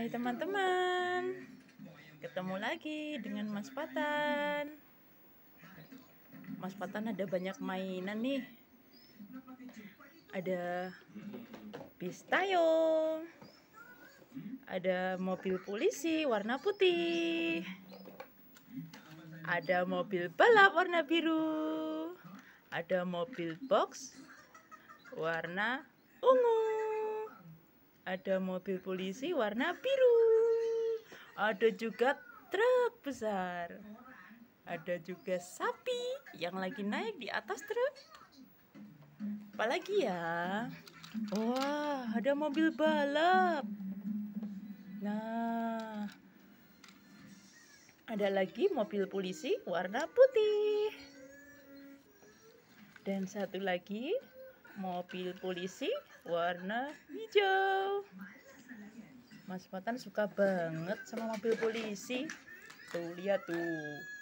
Hai teman-teman Ketemu lagi dengan Mas Patan Mas Patan ada banyak mainan nih Ada pistayung Ada mobil polisi warna putih Ada mobil balap warna biru Ada mobil box warna ungu ada mobil polisi warna biru. Ada juga truk besar. Ada juga sapi yang lagi naik di atas truk. Apalagi ya? Wah, ada mobil balap. Nah, ada lagi mobil polisi warna putih. Dan satu lagi mobil polisi warna hijau Mas Matan suka banget sama mobil polisi tuh lihat tuh